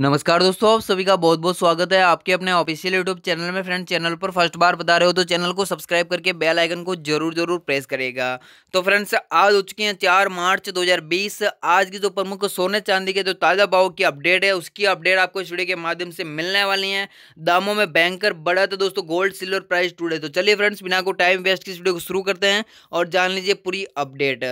नमस्कार दोस्तों आप सभी का बहुत बहुत स्वागत है आपके अपने ऑफिशियल यूट्यूब चैनल में फ्रेंड चैनल पर फर्स्ट बार बता रहे हो तो चैनल को सब्सक्राइब करके बेल आइकन को जरूर जरूर प्रेस करेगा तो फ्रेंड्स आज हो चुके हैं चार मार्च 2020 आज की जो प्रमुख सोने चांदी के जो ताज़ा भाव की अपडेट है उसकी अपडेट आपको इस वीडियो के माध्यम से मिलने वाली है दामों में बैंकर बढ़ा था दोस्तों गोल्ड सिल्वर प्राइस टूटे तो चलिए फ्रेंड्स बिना को टाइम वेस्ट की इस वीडियो को शुरू करते हैं और जान लीजिए पूरी अपडेट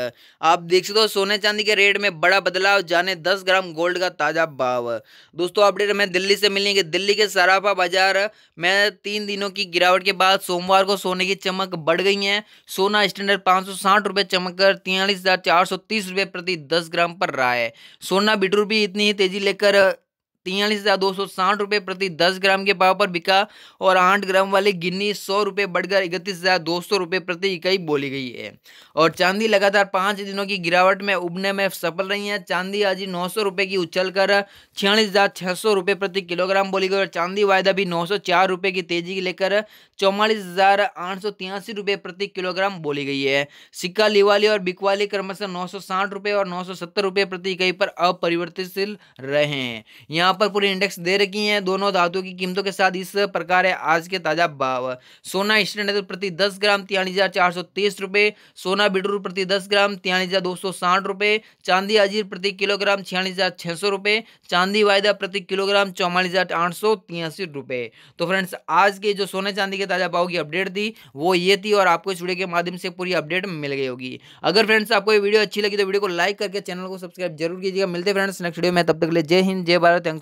आप देख सकते हो सोने चांदी के रेट में बड़ा बदलाव जाने दस ग्राम गोल्ड का ताज़ा भाव दोस्तों अपडेट हमें दिल्ली से मिलेंगे दिल्ली के सराफा बाजार में तीन दिनों की गिरावट के बाद सोमवार को सोने की चमक बढ़ गई है सोना स्टैंडर्ड पाँच सौ साठ रुपये चमक कर तियालीस हज़ार चार सौ तीस रुपये प्रति दस ग्राम पर रहा है सोना बिटूर भी इतनी ही तेजी लेकर तियालीस हज़ार दो सौ साठ रुपये प्रति दस ग्राम के भाव पर बिका और आठ ग्राम वाली गिन्नी सौ रुपये बढ़कर इकतीस हज़ार दो सौ रुपये प्रति इकाई बोली गई है और चांदी लगातार पाँच दिनों की गिरावट में उबने में सफल रही है चांदी आज नौ सौ रुपये की उछल कर छियालीस हज़ार छः सौ रुपये प्रति किलोग्राम बोली गई और चांदी वायदा भी नौ सौ चार रुपये की तेजी लेकर चौवालीस हज़ार आठ सौ तिरासी रुपये प्रति किलोग्राम बोली गई है सिक्का लिवाली और बिकवाली क्रमशः नौ सौ साठ रुपये और नौ सौ सत्तर रुपये प्रति इकाई पर अपरिवर्तनशील रहे हैं यहाँ यहाँ पर पूरे इंडेक्स दे रखी हैं दोनों धातुओं की कीमतों के साथ इस प्रकार है आज के ताजा भाव सोना स्टैंडर्ड तो प्रति दस ग्राम तिरालीस हज़ार चार सौ तीस रुपये सोना बिडरू प्रति दस ग्राम तिरालीस हज़ार दो सौ साठ रुपये चांदी अजीर प्रति किलोग्राम छियालीस हज़ार छः सौ रुपये चांदी वायदा प्रति किलोग्राम चौवालीस हज़ार आठ सौ तिरासी रुपये तो फ्रेंड्स आज के जो सोने चांदी के ताज़ा भाव की अपडेट थी वो ये थी और आपको इस वीडियो के माध्यम से पूरी अपडेट मिल गई होगी अगर फ्रेंड्स आपको ये वीडियो अच्छी लगी तो वीडियो को लाइक करके चैनल को सब्सक्राइब जरूर कीजिएगा मिलते फ्रेंड्स नेक्स्ट वीडियो में तब तक ले जय हिंद जय भारत थैंक